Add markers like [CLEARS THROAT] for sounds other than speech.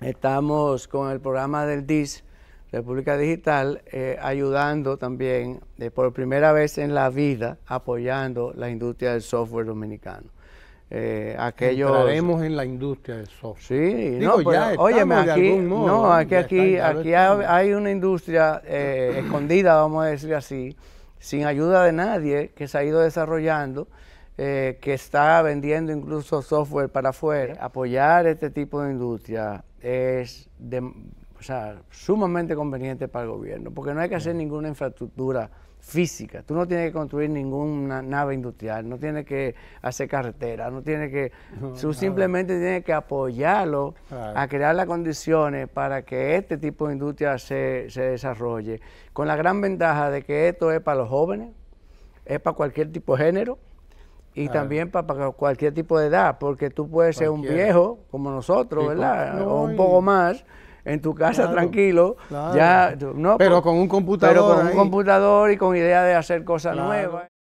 estamos con el programa del DIS, República Digital, eh, ayudando también eh, por primera vez en la vida, apoyando la industria del software dominicano. Eh, aquellos, en la industria del software. Sí, no, aquí, no, aquí, aquí, hay, una industria eh, [CLEARS THROAT] escondida, vamos a decir así, sin ayuda de nadie, que se ha ido desarrollando eh, que está vendiendo incluso software para afuera, apoyar este tipo de industria es sumamente conveniente para el gobierno, porque no hay que hacer ninguna infraestructura física, tú no tienes que construir ninguna nave industrial, no tienes que hacer carretera, no tienes que, tú simplemente tienes que apoyarlo a crear las condiciones para que este tipo de industria se desarrolle, con la gran ventaja de que esto es para los jóvenes, es para cualquier tipo de género, y también para, cualquier tipo de edad, porque tú puedes ser un viejo como nosotros, ¿verdad? o un poco más en tu casa tranquilo, ya no, pero pues, con un computador, pero con un computador y con idea de hacer cosas nuevas.